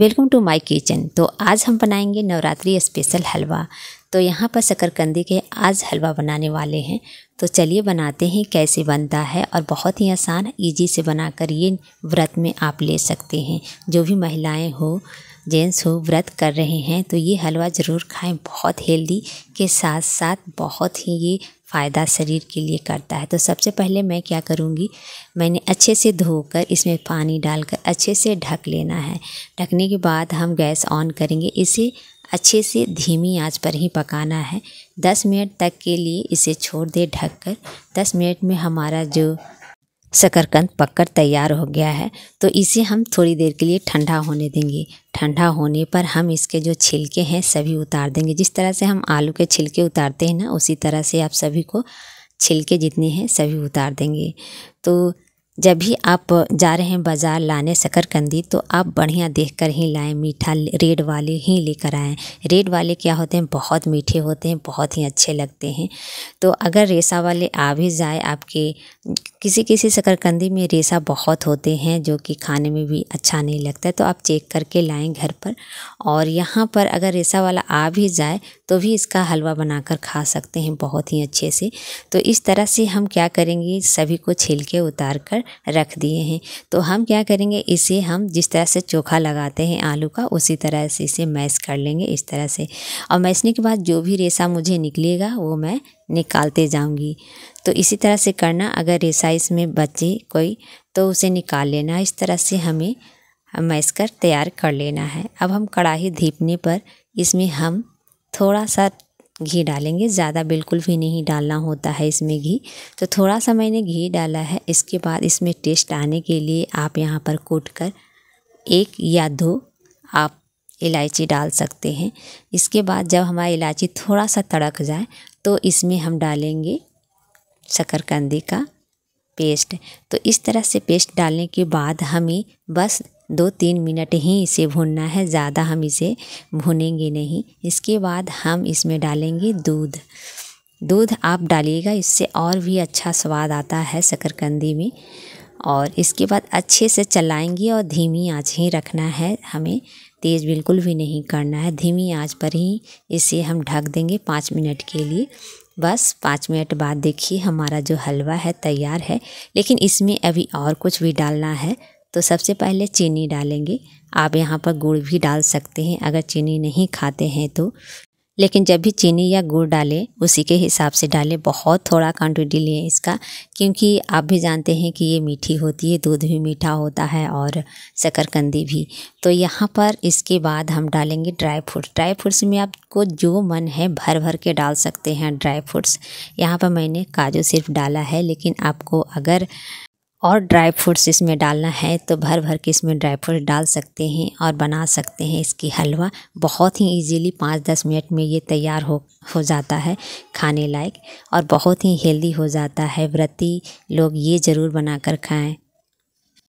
welcome to my kitchen तो आज हम बनाएंगे नवरात्रि स्पेशल हलवा तो यहाँ पर शकरकंदी के आज हलवा बनाने वाले हैं तो चलिए बनाते हैं कैसे बनता है और बहुत ही आसान इजी से बनाकर ये व्रत में आप ले सकते हैं जो भी महिलाएं हो जेंट्स हो व्रत कर रहे हैं तो ये हलवा ज़रूर खाएं बहुत हेल्दी के साथ साथ बहुत ही ये फ़ायदा शरीर के लिए करता है तो सबसे पहले मैं क्या करूँगी मैंने अच्छे से धोकर इसमें पानी डालकर अच्छे से ढक लेना है ढकने के बाद हम गैस ऑन करेंगे इसे अच्छे से धीमी आंच पर ही पकाना है 10 मिनट तक के लिए इसे छोड़ दे ढककर 10 मिनट में हमारा जो शकरकंद पककर तैयार हो गया है तो इसे हम थोड़ी देर के लिए ठंडा होने देंगे ठंडा होने पर हम इसके जो छिलके हैं सभी उतार देंगे जिस तरह से हम आलू के छिलके उतारते हैं ना उसी तरह से आप सभी को छिलके जितने हैं सभी उतार देंगे तो जब भी आप जा रहे हैं बाज़ार लाने शकरकंदी तो आप बढ़िया देख कर ही लाएँ मीठा रेड वाले ही लेकर आएँ रेड वाले क्या होते हैं बहुत मीठे होते हैं बहुत ही अच्छे लगते हैं तो अगर रेसा वाले आ भी जाए आपके किसी किसी शकरकंदी में रेसा बहुत होते हैं जो कि खाने में भी अच्छा नहीं लगता है तो आप चेक करके लाएँ घर पर और यहाँ पर अगर रेसा वाला आ भी जाए तो भी इसका हलवा बनाकर खा सकते हैं बहुत ही अच्छे से तो इस तरह से हम क्या करेंगे सभी को छिलके उतार कर रख दिए हैं तो हम क्या करेंगे इसे हम जिस तरह से चोखा लगाते हैं आलू का उसी तरह से इसे मैश कर लेंगे इस तरह से और मैशने के बाद जो भी रेसा मुझे निकलेगा वो मैं निकालते जाऊंगी तो इसी तरह से करना अगर रेसा इसमें बचे कोई तो उसे निकाल लेना इस तरह से हमें मैश कर तैयार कर लेना है अब हम कढ़ाही धीपने पर इसमें हम थोड़ा सा घी डालेंगे ज़्यादा बिल्कुल भी नहीं डालना होता है इसमें घी तो थोड़ा सा मैंने घी डाला है इसके बाद इसमें टेस्ट आने के लिए आप यहाँ पर कूट कर एक या दो आप इलायची डाल सकते हैं इसके बाद जब हमारी इलायची थोड़ा सा तड़क जाए तो इसमें हम डालेंगे शकरकंदी का पेस्ट तो इस तरह से पेस्ट डालने के बाद हमें बस दो तीन मिनट ही इसे भूनना है ज़्यादा हम इसे भूनेंगे नहीं इसके बाद हम इसमें डालेंगे दूध दूध आप डालिएगा इससे और भी अच्छा स्वाद आता है शकरकंदी में और इसके बाद अच्छे से चलाएंगे और धीमी आंच ही रखना है हमें तेज़ बिल्कुल भी नहीं करना है धीमी आंच पर ही इसे हम ढक देंगे पाँच मिनट के लिए बस पाँच मिनट बाद देखिए हमारा जो हलवा है तैयार है लेकिन इसमें अभी और कुछ भी डालना है तो सबसे पहले चीनी डालेंगे आप यहाँ पर गुड़ भी डाल सकते हैं अगर चीनी नहीं खाते हैं तो लेकिन जब भी चीनी या गुड़ डालें उसी के हिसाब से डालें बहुत थोड़ा क्वान्टिटी लें इसका क्योंकि आप भी जानते हैं कि ये मीठी होती है दूध भी मीठा होता है और शकरकंदी भी तो यहाँ पर इसके बाद हम डालेंगे ड्राई फ्रूट्स ड्राई फ्रूट्स में आपको जो मन है भर भर के डाल सकते हैं ड्राई फ्रूट्स यहाँ पर मैंने काजू सिर्फ डाला है लेकिन आपको अगर और ड्राई फ्रूट्स इसमें डालना है तो भर भर के इसमें ड्राई फ्रूट डाल सकते हैं और बना सकते हैं इसकी हलवा बहुत ही इजीली पाँच दस मिनट में ये तैयार हो हो जाता है खाने लायक और बहुत ही हेल्दी हो जाता है व्रती लोग ये ज़रूर बनाकर खाएं